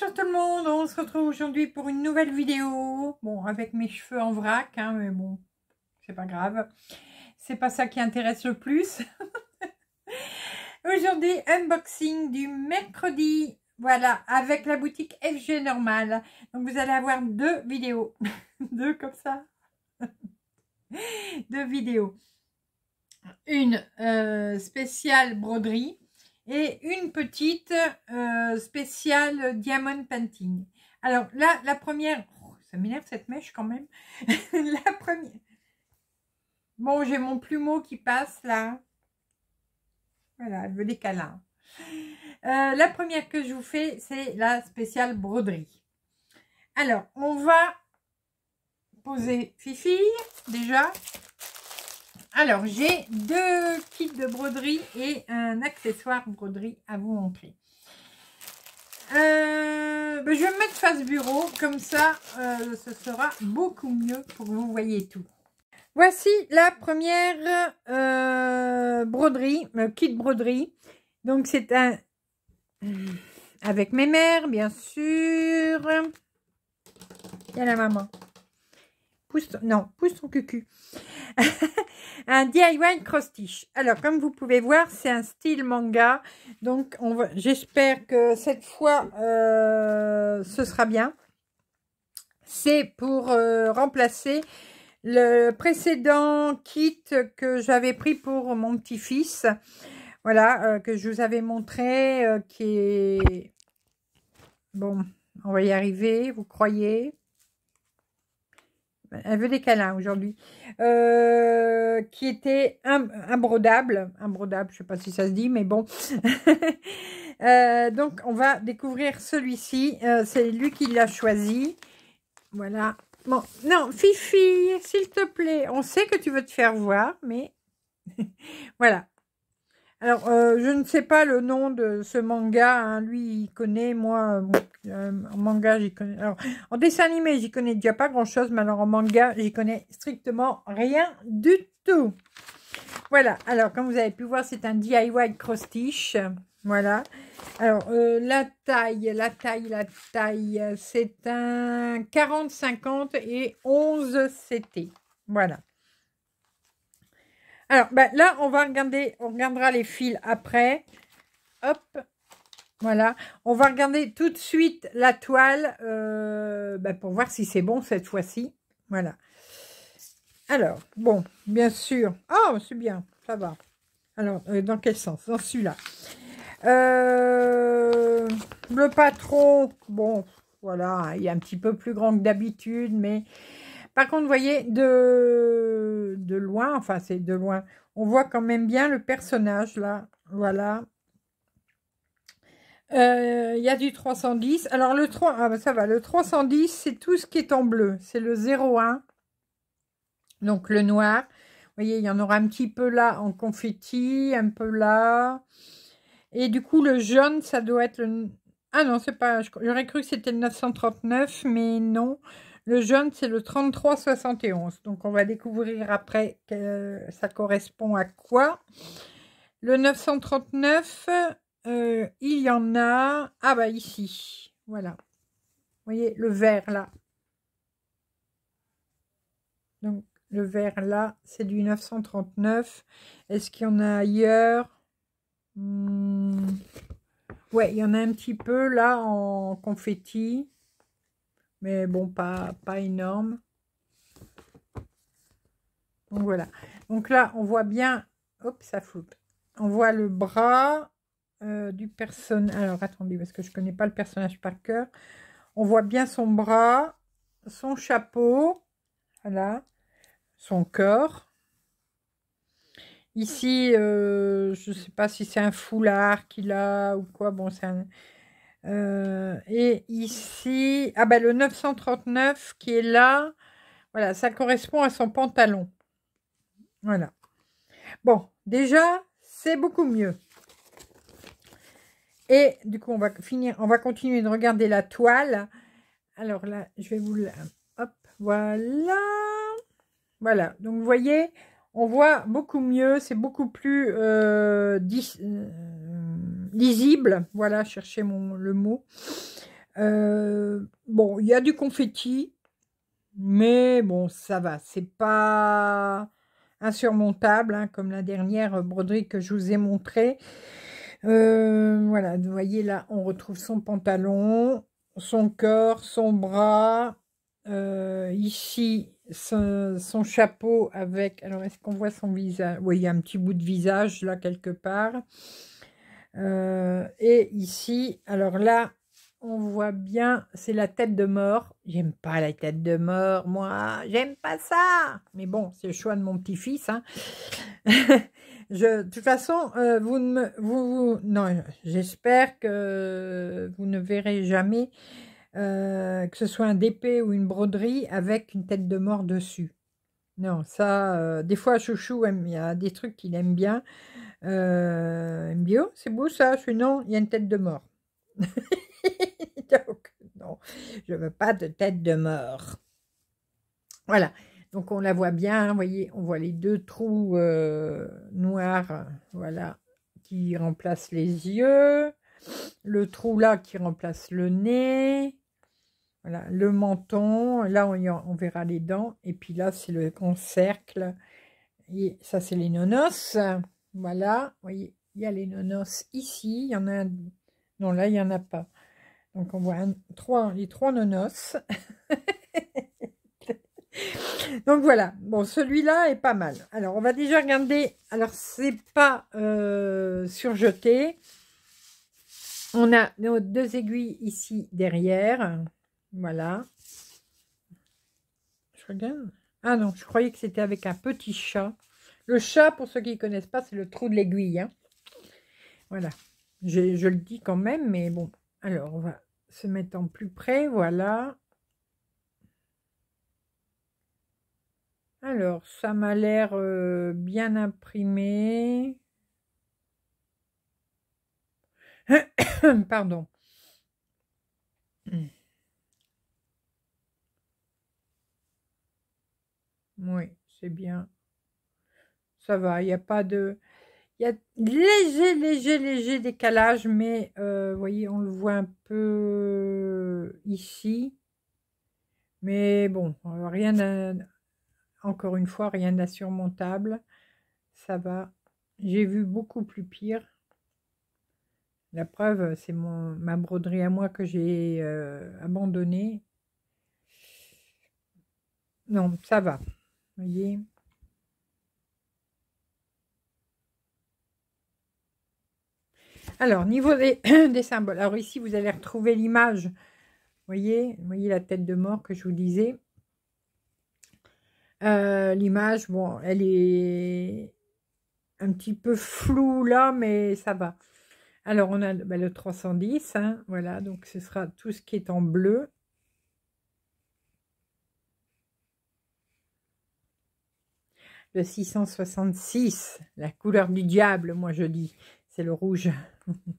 Bonjour tout le monde, on se retrouve aujourd'hui pour une nouvelle vidéo. Bon, avec mes cheveux en vrac, hein, mais bon, c'est pas grave. C'est pas ça qui intéresse le plus. aujourd'hui, unboxing du mercredi. Voilà, avec la boutique FG Normal. Donc vous allez avoir deux vidéos. deux comme ça. deux vidéos. Une euh, spéciale broderie et une petite euh, spéciale Diamond Painting. Alors là, la première... Oh, ça m'énerve cette mèche quand même. la première... Bon, j'ai mon plumeau qui passe là. Voilà, je veux hein. des la première que je vous fais, c'est la spéciale broderie. Alors, on va poser Fifi, déjà. Alors, j'ai deux kits de broderie et un accessoire broderie à vous montrer. Euh, ben, je vais me mettre face bureau, comme ça, euh, ce sera beaucoup mieux pour que vous voyez tout. Voici la première euh, broderie, kit broderie. Donc, c'est un... Avec mes mères, bien sûr. Il y la maman non, pousse son cucu. un DIY cross-stitch. Alors, comme vous pouvez voir, c'est un style manga. Donc, j'espère que cette fois, euh, ce sera bien. C'est pour euh, remplacer le précédent kit que j'avais pris pour mon petit-fils. Voilà, euh, que je vous avais montré, qui Bon, on va y arriver, vous croyez elle veut des câlins aujourd'hui. Euh, qui était imbrodable. Imbrodable, je ne sais pas si ça se dit, mais bon. Euh, donc, on va découvrir celui-ci. Euh, c'est lui qui l'a choisi. Voilà. Bon, non, Fifi, s'il te plaît. On sait que tu veux te faire voir, mais... voilà. Alors, euh, je ne sais pas le nom de ce manga. Hein. Lui, il connaît. Moi, euh, euh, en manga, j'y connais. Alors, en dessin animé, j'y connais déjà pas grand-chose. Mais alors, en manga, j'y connais strictement rien du tout. Voilà. Alors, comme vous avez pu voir, c'est un DIY cross-stitch. Voilà. Alors, la taille, la taille, la taille, c'est un 40-50 et 11 CT. Voilà. Alors, ben, là, on va regarder, on regardera les fils après. Hop, voilà. On va regarder tout de suite la toile euh, ben, pour voir si c'est bon cette fois-ci. Voilà. Alors, bon, bien sûr. Oh, c'est bien, ça va. Alors, euh, dans quel sens Dans celui-là. Euh, le patron, bon, voilà, il est un petit peu plus grand que d'habitude, mais par contre, vous voyez, de, loin, enfin c'est de loin, on voit quand même bien le personnage là, voilà. Euh, il y a du 310. Alors le 3, ah bah, ça va, le 310, c'est tout ce qui est en bleu. C'est le 01, donc le noir. Vous voyez, il y en aura un petit peu là en confetti, un peu là. Et du coup, le jaune, ça doit être le... Ah non, c'est pas... J'aurais cru que c'était le 939, mais non. Le jaune, c'est le 3371. Donc, on va découvrir après que ça correspond à quoi. Le 939, euh, il y en a... Ah, bah ici, voilà. Vous voyez, le vert, là. Donc, le vert, là, c'est du 939. Est-ce qu'il y en a ailleurs hmm. Ouais, il y en a un petit peu, là, en confetti mais bon, pas, pas énorme. Donc voilà. Donc là, on voit bien, hop, ça floute. On voit le bras euh, du personnage. Alors attendez, parce que je connais pas le personnage par cœur. On voit bien son bras, son chapeau, voilà, son corps. Ici, je euh, je sais pas si c'est un foulard qu'il a ou quoi. Bon, c'est un, euh, et ici, ah bah le 939 qui est là, voilà, ça correspond à son pantalon. Voilà. Bon, déjà, c'est beaucoup mieux. Et du coup, on va finir, on va continuer de regarder la toile. Alors là, je vais vous Hop, voilà. Voilà, donc vous voyez, on voit beaucoup mieux, c'est beaucoup plus euh, euh, lisible. Voilà, chercher mon, le mot. Euh, bon, il y a du confetti, mais bon, ça va. C'est pas insurmontable, hein, comme la dernière broderie que je vous ai montrée. Euh, voilà, vous voyez là, on retrouve son pantalon, son corps, son bras. Euh, ici, son, son, chapeau avec... Alors, est-ce qu'on voit son visage Oui, il y a un petit bout de visage là, quelque part. Euh, et ici, alors là, on voit bien, c'est la tête de mort. J'aime pas la tête de mort, moi. J'aime pas ça. Mais bon, c'est le choix de mon petit-fils. Hein. je, de toute façon, euh, vous ne Vous, non, j'espère que vous ne verrez jamais euh, que ce soit un DP ou une broderie avec une tête de mort dessus. Non, ça, des fois, Chouchou, aime, il y a des trucs qu'il aime bien. Euh, oh, c'est beau ça. Je non, il y a une tête de mort. Donc, non, je veux pas de tête de mort. Voilà. Donc, on la voit bien. Vous voyez, on voit les deux trous euh, noirs, voilà, qui remplacent les yeux. Le trou là qui remplace le nez. Voilà, le menton. Là, on, verra les dents. Et puis là, c'est le grand cercle. Et ça, c'est les nonos. Voilà, vous voyez, il y a les nonos ici, il y en a un... Non, là, il n'y en a pas. Donc, on voit trois, les trois nonos. Donc, voilà. Bon, celui-là est pas mal. Alors, on va déjà regarder. Alors, c'est pas euh, surjeté. On a nos deux aiguilles ici derrière. Voilà. Je regarde. Ah non, je croyais que c'était avec un petit chat. Le chat, pour ceux qui ne connaissent pas, c'est le trou de l'aiguille. Hein. Voilà. Je, le dis quand même, mais bon. Alors, on va se mettre en plus près. Voilà. Alors, ça m'a l'air euh, bien imprimé. Pardon. Oui, c'est bien ça va, il n'y a pas de... Il y a léger, léger, léger décalage, mais euh, voyez, on le voit un peu ici. Mais bon, euh, rien encore une fois, rien d'insurmontable. Ça va. J'ai vu beaucoup plus pire. La preuve, c'est mon ma broderie à moi que j'ai euh, abandonné Non, ça va. voyez Alors, niveau des, symboles. Alors ici, vous allez retrouver l'image. Voyez, voyez la tête de mort que je vous disais. Euh, l'image, bon, elle est un petit peu floue là, mais ça va. Alors, on a bah, le 310, hein, voilà, donc ce sera tout ce qui est en bleu. Le 666, la couleur du diable, moi je dis, c'est le rouge.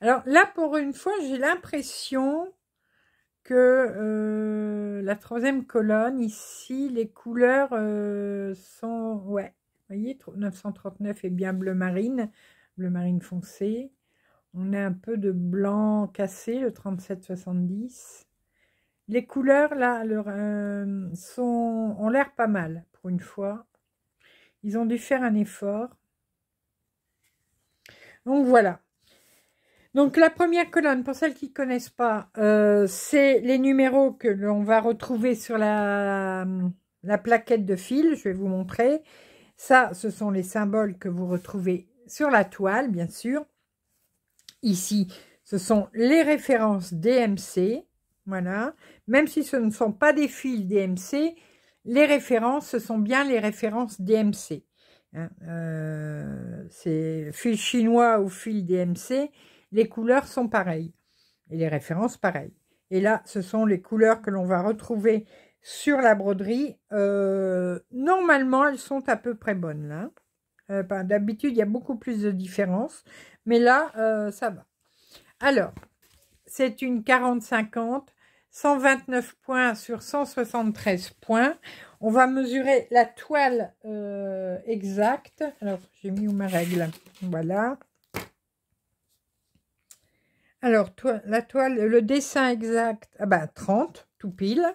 Alors là, pour une fois, j'ai l'impression que euh, la troisième colonne, ici, les couleurs euh, sont... Ouais, vous voyez, 939 est bien bleu marine, bleu marine foncé. On a un peu de blanc cassé, le 3770. Les couleurs, là, leur, sont, ont l'air pas mal, pour une fois. Ils ont dû faire un effort. Donc voilà. Donc la première colonne, pour celles qui ne connaissent pas, euh, c'est les numéros que l'on va retrouver sur la, la, plaquette de fil. Je vais vous montrer. Ça, ce sont les symboles que vous retrouvez sur la toile, bien sûr. Ici, ce sont les références DMC. Voilà. Même si ce ne sont pas des fils DMC, les références, ce sont bien les références DMC. Hein, euh, c'est fil chinois ou fil DMC, les couleurs sont pareilles et les références pareilles. Et là, ce sont les couleurs que l'on va retrouver sur la broderie. Euh, normalement, elles sont à peu près bonnes. là. Hein. Euh, d'habitude, il y a beaucoup plus de différences, mais là, ça va. Alors, c'est une 40-50, 129 points sur 173 points. On va mesurer la toile euh, exacte. Alors, j'ai mis ma règle Voilà. Alors, toi, la toile, le dessin exact, ah ben 30, tout pile.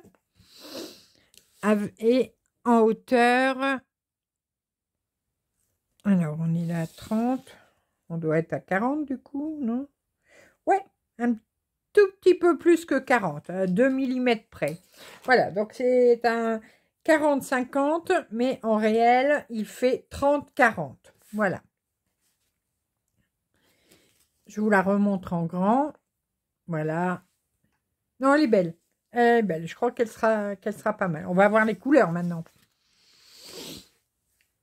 Et en hauteur, alors on est là à 30, on doit être à 40 du coup, non Ouais, un tout petit peu plus que 40, à 2 mm près. Voilà, donc c'est un, 40-50, mais en réel, il fait 30-40. Voilà. Je vous la remontre en grand. Voilà. Non, elle est belle. Elle belle. Je crois qu'elle sera, qu'elle sera pas mal. On va voir les couleurs maintenant.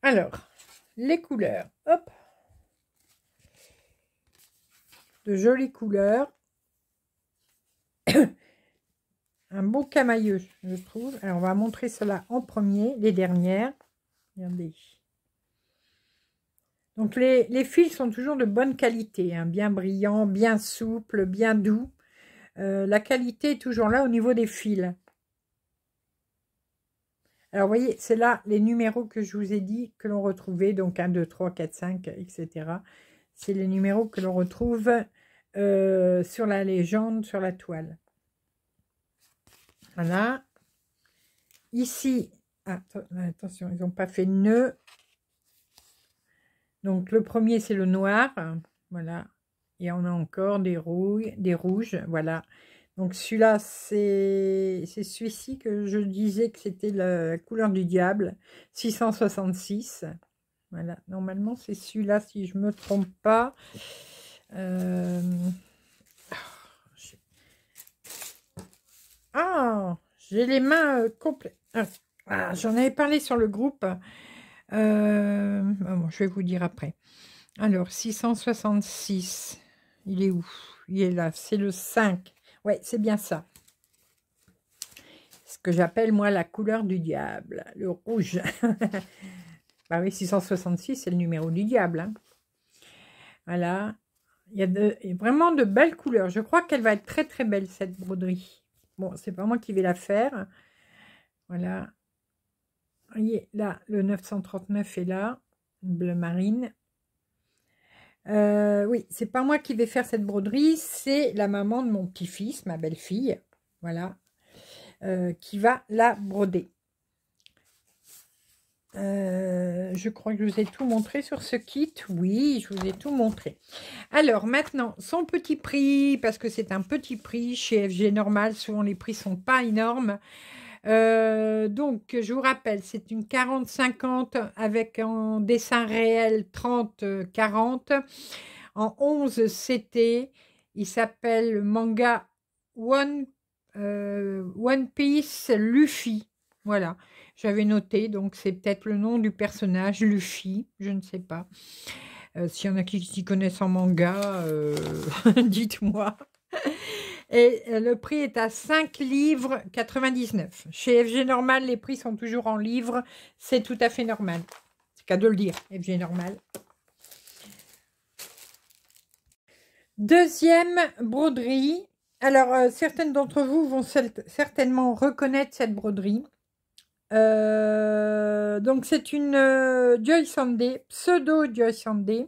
Alors, les couleurs. Hop. De jolies couleurs. un beau camailleux, je trouve. Alors, on va montrer cela en premier, les dernières. Regardez. Donc, les, les fils sont toujours de bonne qualité, hein. bien brillants, bien souples, bien doux. Euh, la qualité est toujours là au niveau des fils. Alors, vous voyez, c'est là les numéros que je vous ai dit que l'on retrouvait. Donc, 1, 2, 3, 4, 5, etc. C'est les numéros que l'on retrouve euh, sur la légende, sur la toile. Voilà. Ici, ah, attention, ils n'ont pas fait de nœud. Donc, le premier, c'est le noir. Voilà. Et on a encore des rouilles, des rouges. Voilà. Donc, celui-là, c'est celui-ci que je disais que c'était la couleur du diable. 666. Voilà. Normalement, c'est celui-là, si je me trompe pas. Euh, Ah, j'ai les mains euh, complètes. Ah, ah, j'en avais parlé sur le groupe. Euh, ah, je vais vous dire après. Alors, 666. Il est où Il est là. C'est le 5. Ouais, c'est bien ça. Ce que j'appelle, moi, la couleur du diable. Le rouge. Bah oui, 666, c'est le numéro du diable. Hein. Voilà. Il y a vraiment de belles couleurs. Je crois qu'elle va être très, très belle, cette broderie. Bon, c'est pas moi qui vais la faire. Voilà. Vous voyez, là, le 939 est là, bleu marine. Euh, oui, c'est pas moi qui vais faire cette broderie, c'est la maman de mon petit-fils, ma belle-fille, voilà, euh, qui va la broder. Euh, je crois que je vous ai tout montré sur ce kit. Oui, je vous ai tout montré. Alors maintenant, son petit prix, parce que c'est un petit prix chez FG Normal, souvent les prix sont pas énormes. Euh, donc, je vous rappelle, c'est une 40-50 avec un dessin réel 30-40 en 11 CT. Il s'appelle manga One, euh, One Piece Luffy. Voilà. J'avais noté, donc c'est peut-être le nom du personnage, Luffy, je ne sais pas. Euh, s'il y en a qui s'y connaissent en manga, euh, dites-moi. Et euh, le prix est à 5 livres 99. Chez FG Normal, les prix sont toujours en livres. C'est tout à fait normal. C'est qu'à de le dire, FG Normal. Deuxième broderie. Alors, certaines d'entre vous vont certainement reconnaître cette broderie. Euh, donc c'est une euh, Joy Sunday, pseudo Joy Sandé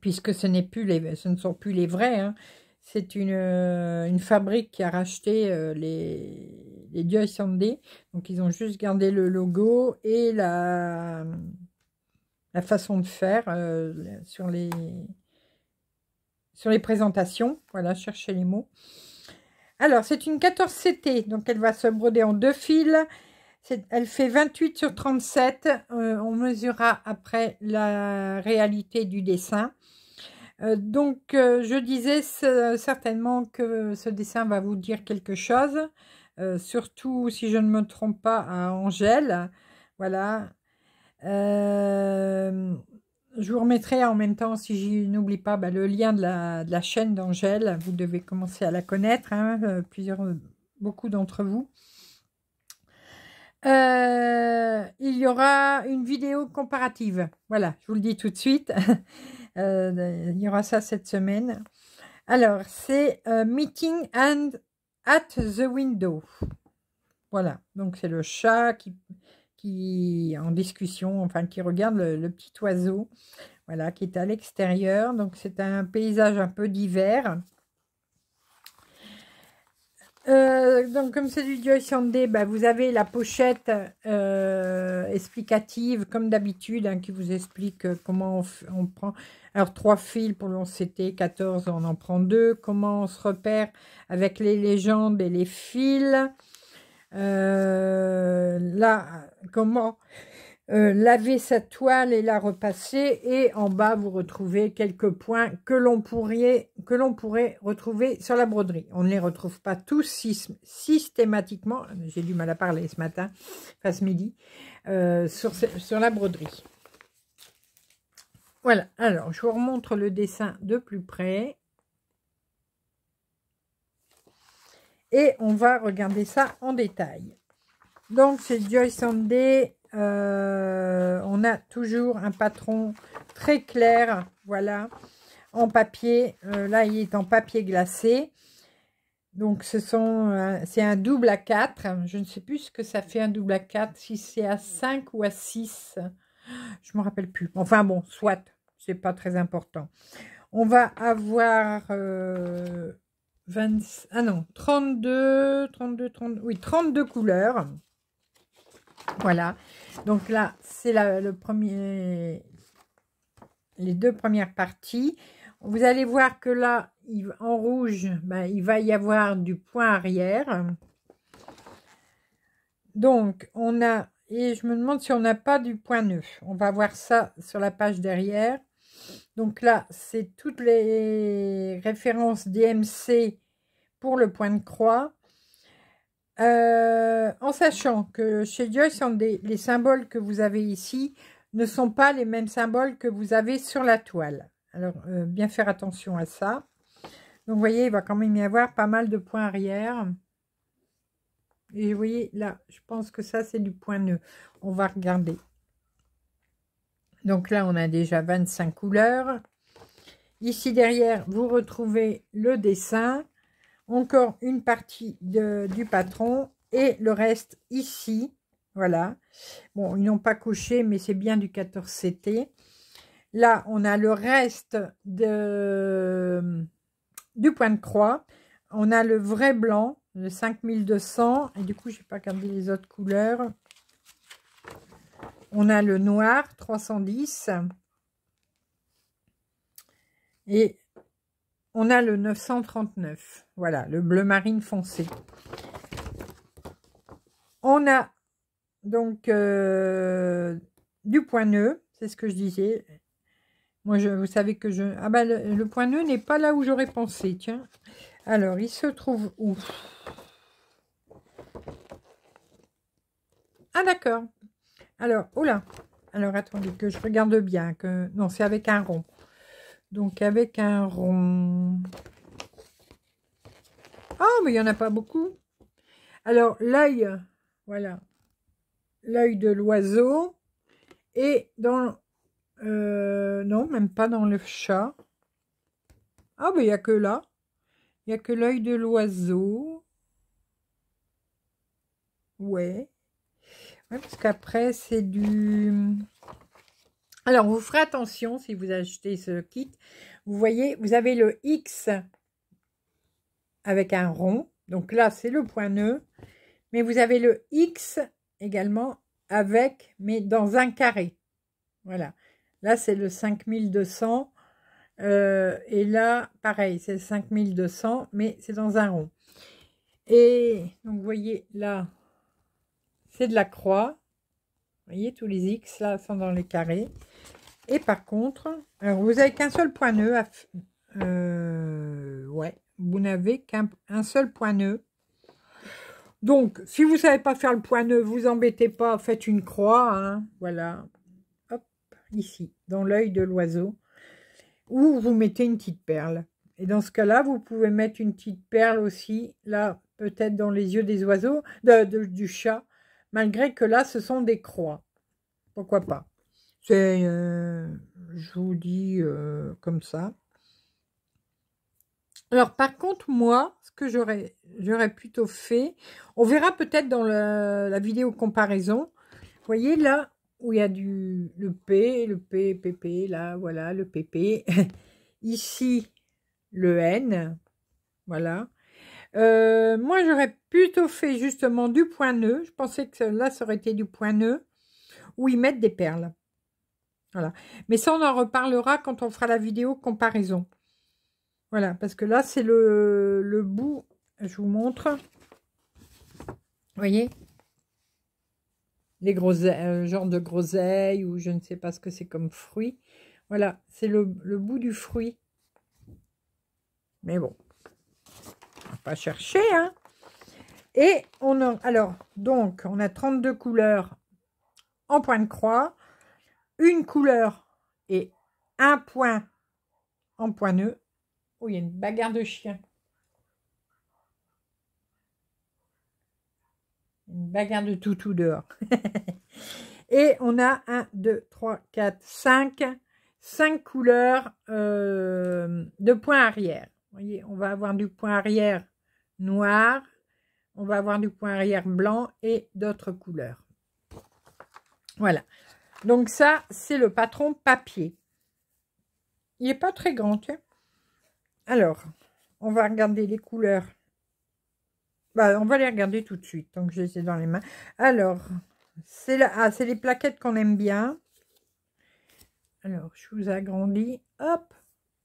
puisque ce, plus les, ce ne sont plus les vrais. Hein. C'est une, euh, une, fabrique qui a racheté les, les Joy Sunday. Donc ils ont juste gardé le logo et la, la façon de faire sur, les, sur les présentations. Voilà, chercher les mots. Alors, c'est une 14 CT, donc elle va se broder en deux fils. Elle fait 28 sur 37. Euh, on mesurera après la réalité du dessin. Euh, donc, euh, je disais certainement que ce dessin va vous dire quelque chose. surtout, si je ne me trompe pas, à Angèle. Voilà. je vous remettrai en même temps, si je n'oublie pas, bah, le lien de la, chaîne d'Angèle. Vous devez commencer à la connaître, hein, plusieurs, beaucoup d'entre vous. Euh, il y aura une vidéo comparative. Voilà, je vous le dis tout de suite. Euh, il y aura ça cette semaine. Alors, c'est euh, Meeting and at the Window. Voilà, donc c'est le chat qui, qui en discussion, enfin qui regarde le, le petit oiseau, voilà, qui est à l'extérieur. Donc c'est un paysage un peu divers. Euh, donc, comme c'est du Joy Sunday, bah, vous avez la pochette euh, explicative, comme d'habitude, hein, qui vous explique euh, comment on, prend. Alors, trois fils pour l'OCT, 14, on en prend deux. Comment on se repère avec les légendes et les fils. là, comment euh, laver sa toile et la repasser. Et en bas, vous retrouvez quelques points que l'on pourrait, pourrait retrouver sur la broderie. On ne les retrouve pas tous systématiquement, j'ai du mal à parler ce matin, enfin euh, ce midi, sur, sur la broderie. Voilà, alors je vous remontre le dessin de plus près. Et on va regarder ça en détail. Donc c'est Joy Sunday euh, on a toujours un patron très clair, voilà, en papier. Euh, là, il est en papier glacé. Donc, ce sont, euh, c'est un double à 4. Je ne sais plus ce que ça fait un double à 4, si c'est à 5 ou à 6. Je ne me rappelle plus. Enfin bon, soit, c'est pas très important. On va avoir 20, ah non, 32, 32, 30, oui, 32 couleurs. Voilà. Donc là, c'est le premier, les deux premières parties. Vous allez voir que là, en rouge, ben, il va y avoir du point arrière. Donc, on a, et je me demande si on n'a pas du point neuf. On va voir ça sur la page derrière. Donc là, c'est toutes les références DMC pour le point de croix. Euh, en sachant que chez Dieu, les symboles que vous avez ici ne sont pas les mêmes symboles que vous avez sur la toile. Alors, euh, bien faire attention à ça. Donc, vous voyez, il va quand même y avoir pas mal de points arrière. Et vous voyez, là, je pense que ça, c'est du point nœud. On va regarder. Donc là, on a déjà 25 couleurs. Ici, derrière, vous retrouvez le dessin encore une partie du patron et le reste ici. Voilà. Bon, ils n'ont pas coché, mais c'est bien du 14CT. Là, on a le reste de, du point de croix. On a le vrai blanc, le 5200. Et du coup, je n'ai pas gardé les autres couleurs. On a le noir, 310. Et on a le 939. Voilà, le bleu marine foncé. On a donc euh, du point nœud. c'est ce que je disais. Moi, je, vous savez que je... Ah ben, le, point nœud n'est pas là où j'aurais pensé, tiens. Alors, il se trouve où Ah, d'accord. Alors, oh Alors, attendez, que je regarde bien. Que... Non, c'est avec un rond. Donc avec un rond. Ah, mais il n'y en a pas beaucoup. Alors l'œil, voilà, l'œil de l'oiseau. Et dans... Euh, non, même pas dans le chat. Ah, mais il n'y a que là. Il n'y a que l'œil de l'oiseau. Ouais. ouais. Parce qu'après, c'est du... Alors, vous ferez attention si vous achetez ce kit. Vous voyez, vous avez le X avec un rond. Donc là, c'est le point nœud. Mais vous avez le X également avec, mais dans un carré. Voilà. Là, c'est le 5200. Euh, et là, pareil, c'est 5200, mais c'est dans un rond. Et donc, vous voyez, là, c'est de la croix. Vous voyez, tous les X là sont dans les carrés. Et par contre, alors vous n'avez qu'un seul point nœud. Euh, ouais, vous n'avez qu'un seul point nœud. Donc, si vous ne savez pas faire le point nœud, vous embêtez pas, faites une croix. Hein, voilà, hop, ici, dans l'œil de l'oiseau. Ou vous mettez une petite perle. Et dans ce cas-là, vous pouvez mettre une petite perle aussi, là, peut-être dans les yeux des oiseaux, du chat malgré que là, ce sont des croix. Pourquoi pas C'est, euh, je vous dis, euh, comme ça. Alors, par contre, moi, ce que j'aurais plutôt fait, on verra peut-être dans la, vidéo comparaison. Vous voyez, là, où il y a du, le P, le P, PP, là, voilà, le PP. Ici, le N, voilà. Euh, moi, j'aurais plutôt fait justement du point nœud. Je pensais que là, ça aurait été du point nœud où ils mettent des perles. Voilà. Mais ça, on en reparlera quand on fera la vidéo comparaison. Voilà, parce que là, c'est le, le bout. Je vous montre. Vous voyez Les groseilles, euh, genre de groseilles ou je ne sais pas ce que c'est comme fruit. Voilà, c'est le, le bout du fruit. Mais bon, chercher. Hein. Et on a, alors, donc, on a 32 couleurs en point de croix, une couleur et un point en point nœud. Oh, il y a une bagarre de chiens Une bagarre de tout ou dehors. et on a 1, 2, 3, 4, 5, cinq couleurs euh, de points arrière. voyez, on va avoir du point arrière noir, on va avoir du point arrière blanc et d'autres couleurs. Voilà. Donc ça, c'est le patron papier. Il n'est pas très grand, hein. Alors, on va regarder les couleurs. Bah, on va les regarder tout de suite, donc je les ai dans les mains. Alors, c'est la... Ah, c'est les plaquettes qu'on aime bien. Alors, je vous agrandis. Hop.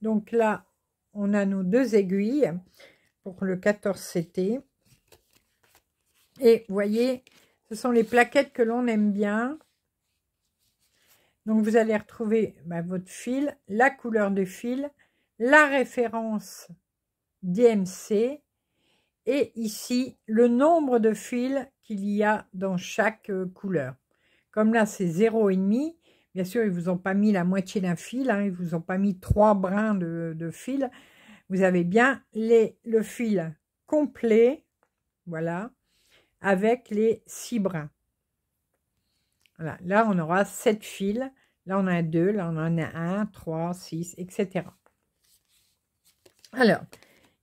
Donc là, on a nos deux aiguilles pour le 14CT. Et vous voyez, ce sont les plaquettes que l'on aime bien. Donc vous allez retrouver bah, votre fil, la couleur de fil, la référence DMC et ici le nombre de fils qu'il y a dans chaque euh, couleur. Comme là c'est 0,5, bien sûr ils vous ont pas mis la moitié d'un fil, hein, ils vous ont pas mis trois brins de, de fil, vous avez bien les, le fil complet, voilà, avec les six brins. Voilà, là on aura sept fils, là on a deux, là on en a un, trois, six, etc. Alors,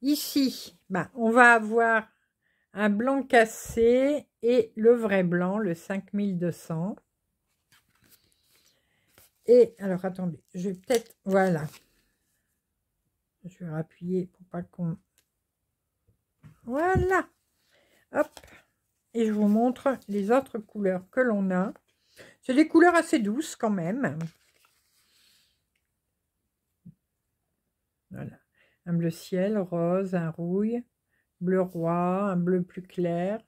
ici, ben, on va avoir un blanc cassé et le vrai blanc, le 5200. Et alors, attendez, je vais peut-être... Voilà, je vais appuyer pour pas qu'on... Voilà Hop Et je vous montre les autres couleurs que l'on a. C'est des couleurs assez douces quand même. Voilà. Un bleu ciel, rose, un rouille, bleu roi, un bleu plus clair,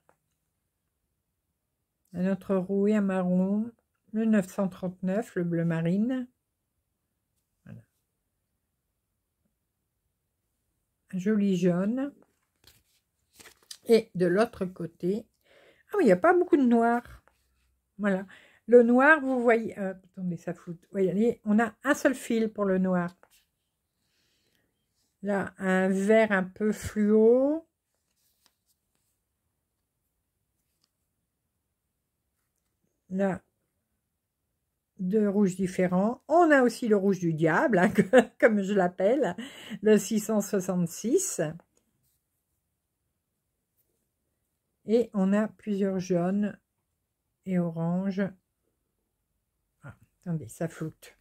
un autre rouille, un marron, le 939, le bleu marine, joli jaune. Et de l'autre côté, ah il n'y a pas beaucoup de noir. Voilà. Le noir, vous voyez, euh, attendez, ça fout. Voyez, on a un seul fil pour le noir. Là, un vert un peu fluo. Là, de rouges différents. On a aussi le rouge du diable, hein, comme je l'appelle, le 666. Et on a plusieurs jaunes et oranges. Ah, attendez, ça floute.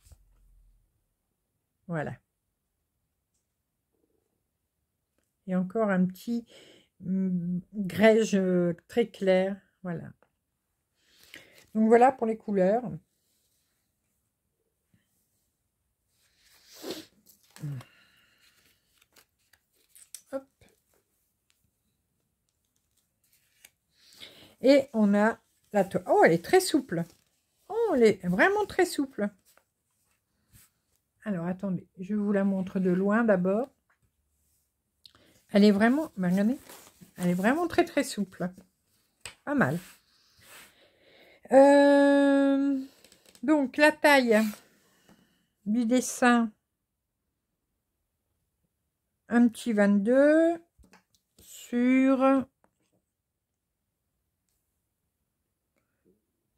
Voilà. Et encore un petit mm, grège euh, très clair. Voilà. Donc voilà pour les couleurs. Et on a la toile. Oh, elle est très souple. Oh, elle est vraiment très souple. Alors, attendez, je vous la montre de loin d'abord. Elle est vraiment, regardez, elle est vraiment très très souple. Pas mal. Euh, donc, la taille du dessin, petit 22 sur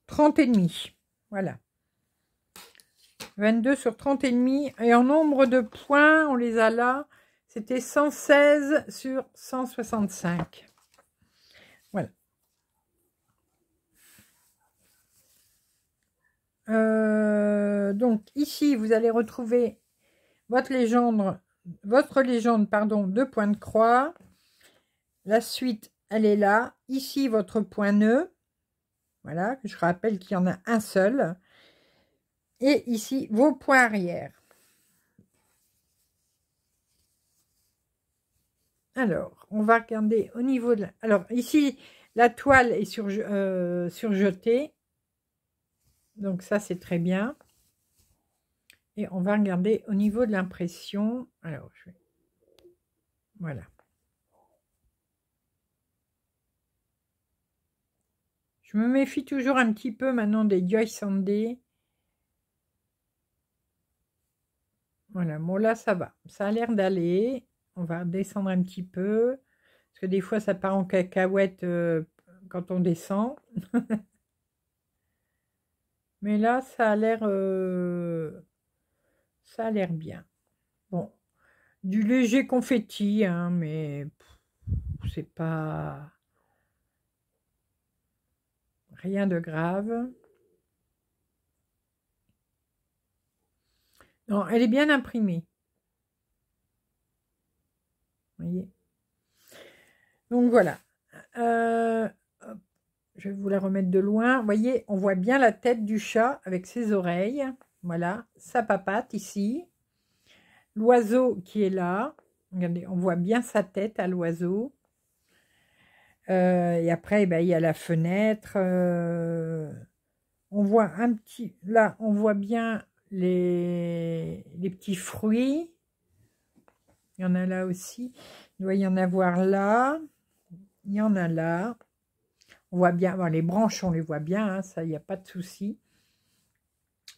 30 et demi. Voilà. 22 sur 30 et demi. Et en nombre de points, on les a là. C'était 116 sur 165. Voilà. Euh, donc ici, vous allez retrouver votre légende votre légende, pardon, deux points de croix. La suite, elle est là. Ici, votre point nœud. Voilà, je rappelle qu'il y en a un seul. Et ici, vos points arrière. Alors, on va regarder au niveau de la... Alors, ici, la toile est euh, surjetée. Donc, ça, c'est très bien. Et on va regarder au niveau de l'impression. Alors, je vais... Voilà. Je me méfie toujours un petit peu maintenant des joyeux sondés. Voilà, bon là ça va. Ça a l'air d'aller. On va descendre un petit peu. Parce que des fois ça part en cacahuète euh, quand on descend. Mais là ça a l'air... Euh, ça a l'air bien. Bon, du léger confetti, hein, mais c'est pas rien de grave. Non, elle est bien imprimée. voyez Donc voilà. Euh, je vais vous la remettre de loin. Vous voyez, on voit bien la tête du chat avec ses oreilles. Voilà, sa papate ici. L'oiseau qui est là. Regardez, on voit bien sa tête à l'oiseau. Euh, et après, eh ben, il y a la fenêtre. Euh, on voit un petit... Là, on voit bien les, petits fruits. Il y en a là aussi. Il doit y en avoir là. Il y en a là. On voit bien, les branches, on les voit bien, hein, ça, il n'y a pas de souci.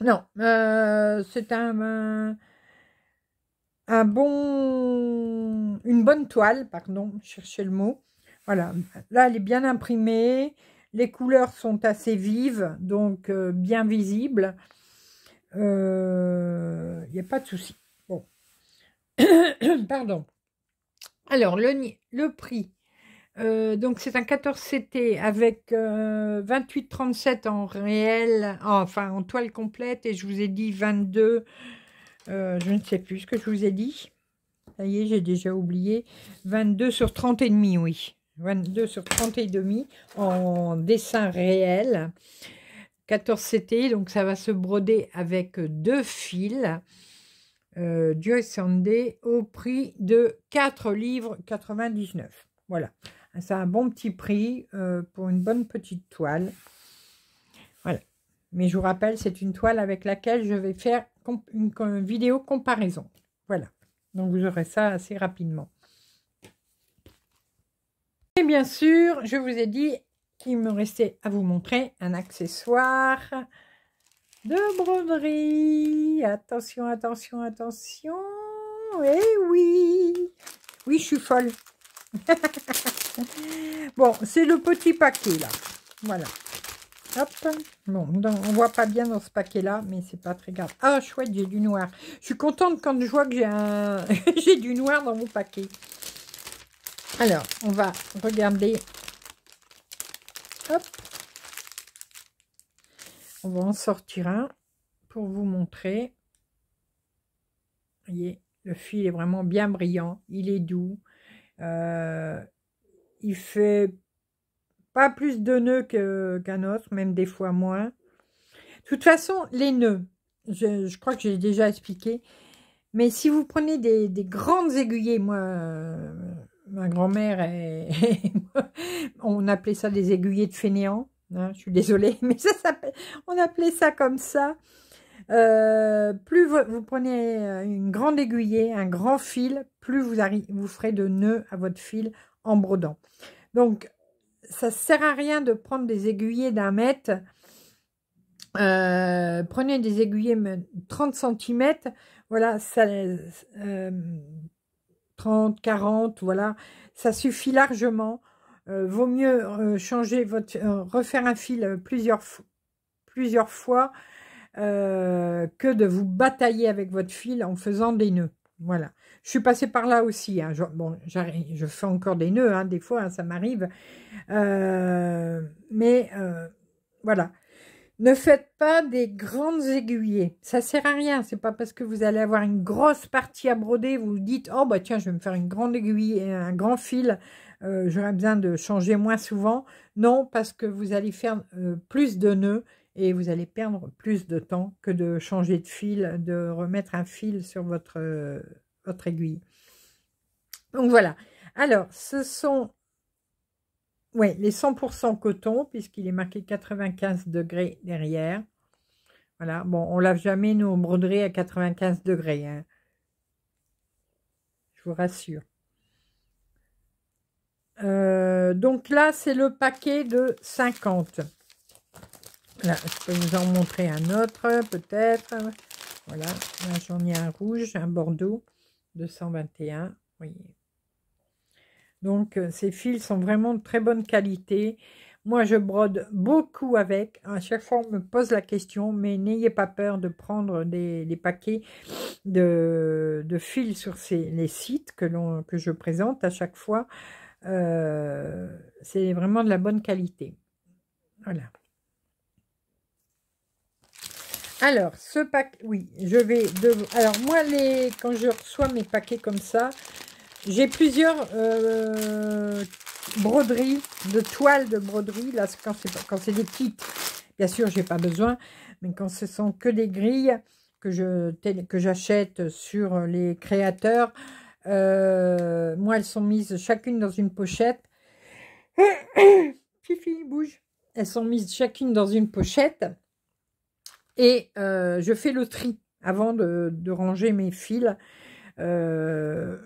Non, euh, c'est un, un, bon, une bonne toile, pardon, cherchez le mot. Voilà, là elle est bien imprimée, les couleurs sont assez vives, donc euh, bien visibles. Il euh, n'y a pas de souci. Bon, pardon. Alors, le, le prix, euh, donc c'est un 14CT avec 28,37 euh, en réel, enfin en toile complète, et je vous ai dit 22, euh, je ne sais plus ce que je vous ai dit. Ça y est, j'ai déjà oublié. 22 sur 30 et demi, oui. 22 sur 30 et demi en dessin réel. 14 CT, donc ça va se broder avec deux fils. Dieu au prix de 4 livres 99. Voilà. Ça C'est un bon petit prix euh, pour une bonne petite toile. Voilà. Mais je vous rappelle, c'est une toile avec laquelle je vais faire une, vidéo comparaison. Voilà. Donc, vous aurez ça assez rapidement. Et bien sûr, je vous ai dit, qu'il me restait à vous montrer un accessoire de broderie. Attention, attention, attention. Eh oui. Oui, je suis folle. bon, c'est le petit paquet, là. Voilà. Hop. Bon, on voit pas bien dans ce paquet-là, mais c'est pas très grave. Ah, chouette, j'ai du noir. Je suis contente quand je vois que j'ai un... du noir dans mon paquet. Alors, on va regarder. Hop. On va en sortir un pour vous montrer. voyez, le fil est vraiment bien brillant. Il est doux. Euh, il fait pas plus de nœuds qu'un autre, même des fois moins. De toute façon, les nœuds, je, crois que j'ai déjà expliqué, mais si vous prenez des, grandes aiguillées, moi, euh, ma grand-mère, on appelait ça des aiguillées de fainéant hein, je suis désolée, mais ça s'appelle, on appelait ça comme ça. Euh, plus vous, prenez euh, une grande aiguillée, un grand fil, plus vous, vous ferez de nœuds à votre fil en brodant. Donc, ça ne sert à rien de prendre des aiguillées d'un mètre. Euh, prenez des de 30 cm, voilà, ça, 30, 40, voilà, ça suffit largement. vaut mieux changer votre, refaire un fil plusieurs, plusieurs fois euh, que de vous batailler avec votre fil en faisant des nœuds. Voilà. Je suis passée par là aussi. Hein. bon, je fais encore des nœuds, hein, des fois, hein, ça m'arrive. Euh, mais euh, voilà. Ne faites pas des grandes aiguilles. Ça sert à rien. ce n'est pas parce que vous allez avoir une grosse partie à broder, vous vous dites oh bah tiens, je vais me faire une grande aiguille, et un grand fil. J'aurais besoin de changer moins souvent. Non, parce que vous allez faire plus de nœuds et vous allez perdre plus de temps que de changer de fil, de remettre un fil sur votre, euh, votre aiguille. Donc voilà. Alors, ce sont ouais, les 100% coton, puisqu'il est marqué 95 degrés derrière. Voilà, bon, on lave jamais nos broderies à 95 degrés. Hein. Je vous rassure. Euh, donc là, c'est le paquet de 50 je peux vous en montrer un autre, peut-être. Voilà, j'en ai un rouge, un bordeaux, 221, voyez. Donc, euh, ces fils sont vraiment de très bonne qualité. Moi, je brode beaucoup avec. À chaque fois, on me pose la question, mais n'ayez pas peur de prendre des, paquets de, fils sur ces, les sites que, que je présente à chaque fois. Euh, c'est vraiment de la bonne qualité. Voilà. Alors, ce pack, oui, je vais... Alors, moi, les... quand je reçois mes paquets comme ça, j'ai plusieurs euh, broderies, de toiles de broderie. Là, quand c'est des petites, bien sûr, j'ai pas besoin. Mais quand ce sont que des grilles que j'achète que sur les créateurs, euh, moi, elles sont mises chacune dans une pochette. Fifi, bouge. Elles sont mises chacune dans une pochette. Et euh, je fais le tri avant de, ranger mes fils. Euh,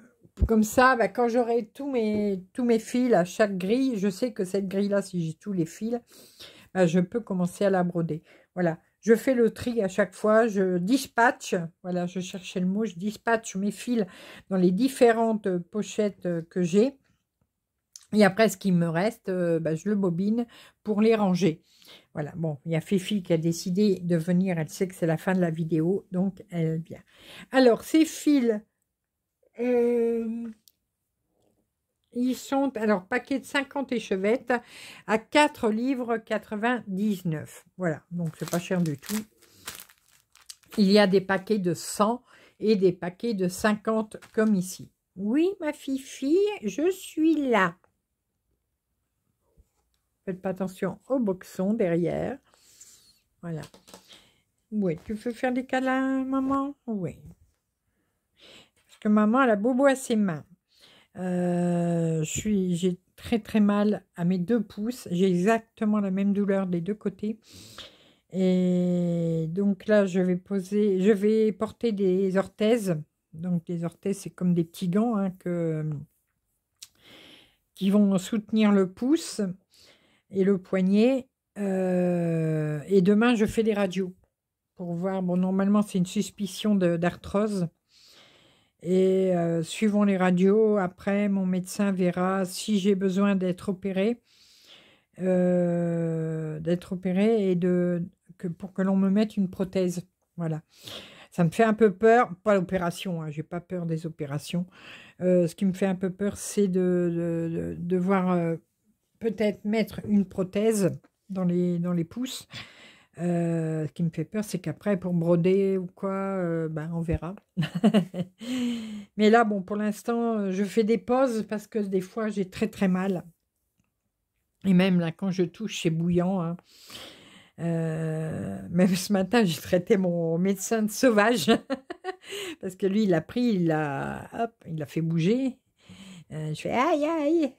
comme ça, bah, quand j'aurai tous mes, fils à chaque grille, je sais que cette grille-là, si j'ai tous les fils, bah, je peux commencer à la broder. Voilà, je fais le tri à chaque fois, je dispatche, voilà, je cherchais le mot, je dispatche mes fils dans les différentes pochettes que j'ai. Et après, ce qui me reste, euh, bah, je le bobine pour les ranger. Voilà, bon, il y a Fifi qui a décidé de venir, elle sait que c'est la fin de la vidéo, donc elle vient. Alors, ces fils, euh, ils sont, alors, paquets de 50 échevettes à 4 livres 99. Voilà, donc c'est pas cher du tout. Il y a des paquets de 100 et des paquets de 50 comme ici. Oui, ma Fifi, je suis là. Faites pas attention au boxon derrière. Voilà. Oui, tu veux faire des câlins, maman Oui. Parce que maman, elle a beau à ses mains. Euh, suis, J'ai très très mal à mes deux pouces. J'ai exactement la même douleur des deux côtés. Et donc là, je vais poser, je vais porter des orthèses. Donc les orthèses, c'est comme des petits gants hein, que, qui vont soutenir le pouce et le poignet. Euh, et demain, je fais des radios pour voir. Bon, normalement, c'est une suspicion d'arthrose. Et suivons euh, suivant les radios, après, mon médecin verra si j'ai besoin d'être opéré, euh, d'être opéré et de que, pour que l'on me mette une prothèse. Voilà. Ça me fait un peu peur, pas l'opération, hein, j'ai pas peur des opérations. ce qui me fait un peu peur, c'est de, de, de, voir peut-être mettre une prothèse dans les, dans les pouces. Euh, ce qui me fait peur, c'est qu'après, pour broder ou quoi, euh, ben, on verra. Mais là, bon, pour l'instant, je fais des pauses parce que des fois, j'ai très très mal. Et même là, quand je touche, c'est bouillant. Hein. Euh, même ce matin, j'ai traité mon médecin sauvage parce que lui, il a pris, il a, il fait bouger. je fais aïe aïe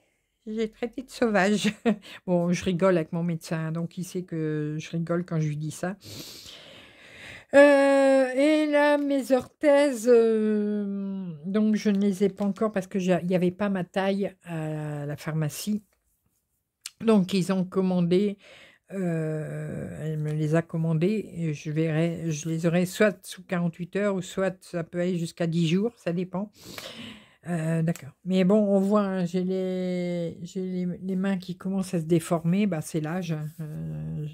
j'ai traité de sauvage. bon, je rigole avec mon médecin, donc il sait que je rigole quand je lui dis ça. Euh, et là, mes orthèses, euh, donc je ne les ai pas encore parce qu'il n'y avait pas ma taille à la pharmacie. Donc ils ont commandé, euh, elle me les a commandées, je verrai, je les aurai soit sous 48 heures ou soit ça peut aller jusqu'à 10 jours, ça dépend. Euh, d'accord. Mais bon, on voit, hein, j'ai les, les, mains qui commencent à se déformer, bah, c'est l'âge. Hein. Euh,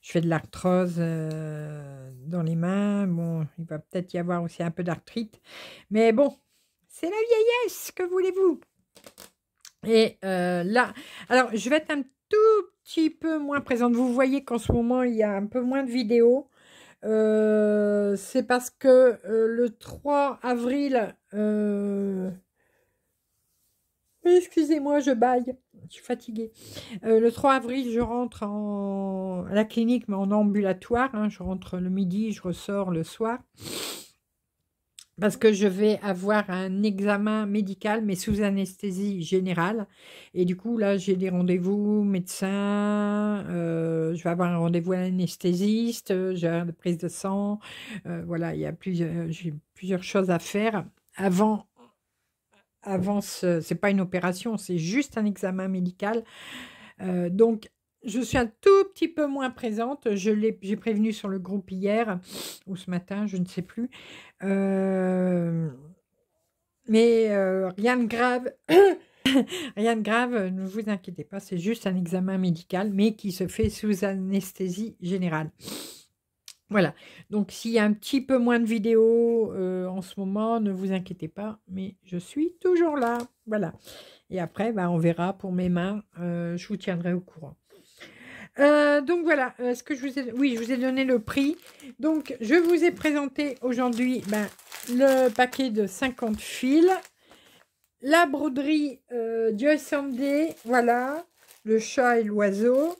je fais de l'arthrose euh, dans les mains. Bon, il va peut-être y avoir aussi un peu d'arthrite. Mais bon, c'est la vieillesse, que voulez-vous Et là, alors je vais être un tout petit peu moins présente. Vous voyez qu'en ce moment, il y a un peu moins de vidéos. Euh, c'est parce que euh, le 3 avril... Euh, excusez-moi, je baille. Je suis fatiguée. le 3 avril, je rentre en... à la clinique, mais en ambulatoire. Hein. Je rentre le midi, je ressors le soir parce que je vais avoir un examen médical, mais sous anesthésie générale. Et du coup, là, j'ai des rendez-vous médecins, euh, je vais avoir un rendez-vous anesthésiste, j'ai une prise de sang. Euh, voilà, il y a plusieurs, j'ai plusieurs choses à faire avant. Avant, ce n'est pas une opération, c'est juste un examen médical. Euh, donc, je suis un tout petit peu moins présente. Je l'ai, j'ai prévenu sur le groupe hier ou ce matin, je ne sais plus. Euh, mais euh, rien de grave. rien de grave, ne vous inquiétez pas, c'est juste un examen médical, mais qui se fait sous anesthésie générale. Voilà, donc s'il y a un petit peu moins de vidéos euh, en ce moment, ne vous inquiétez pas, mais je suis toujours là. Voilà, et après, bah, on verra pour mes mains, je vous tiendrai au courant. Euh, donc voilà, euh, ce que je vous ai... Oui, je vous ai donné le prix. Donc, je vous ai présenté aujourd'hui ben, le paquet de 50 fils. La broderie euh, Dieu voilà, le chat et l'oiseau.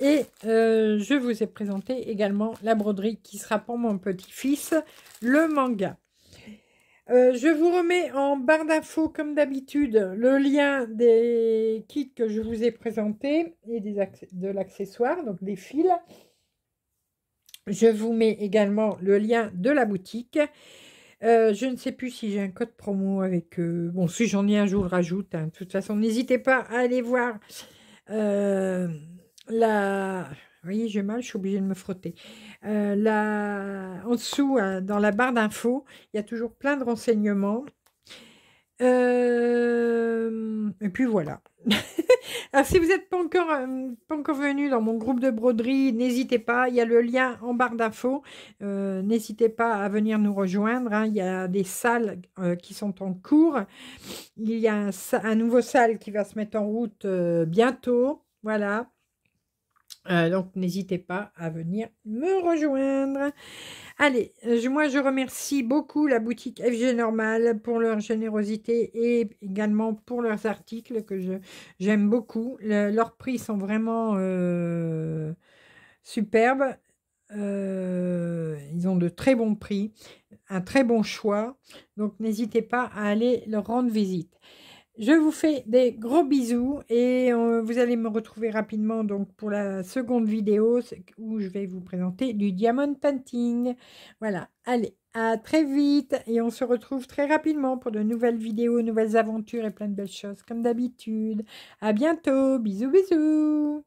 Et euh, je vous ai présenté également la broderie qui sera pour mon petit-fils, le manga. Euh, je vous remets en barre d'infos, comme d'habitude, le lien des kits que je vous ai présentés et des de l'accessoire, donc des fils. Je vous mets également le lien de la boutique. Euh, je ne sais plus si j'ai un code promo avec... eux. bon, si j'en ai un, je vous le rajoute. Hein. De toute façon, n'hésitez pas à aller voir euh, la vous voyez, j'ai mal, je suis obligée de me frotter. Euh, là, en dessous, euh, dans la barre d'infos, il y a toujours plein de renseignements. Euh, et puis voilà. Alors, si vous n'êtes pas encore, pas encore venu dans mon groupe de broderie, n'hésitez pas. Il y a le lien en barre d'infos. n'hésitez pas à venir nous rejoindre. Hein. Il y a des salles qui sont en cours. Il y a un, un, nouveau salle qui va se mettre en route bientôt. Voilà. Euh, donc, n'hésitez pas à venir me rejoindre. Allez, euh, moi, je remercie beaucoup la boutique FG Normal pour leur générosité et également pour leurs articles que j'aime beaucoup. leurs prix sont vraiment euh, superbes. ils ont de très bons prix, un très bon choix. Donc, n'hésitez pas à aller leur rendre visite. Je vous fais des gros bisous et euh, vous allez me retrouver rapidement donc pour la seconde vidéo où je vais vous présenter du diamond painting. Voilà, allez, à très vite et on se retrouve très rapidement pour de nouvelles vidéos, nouvelles aventures et plein de belles choses comme d'habitude. À bientôt, bisous bisous.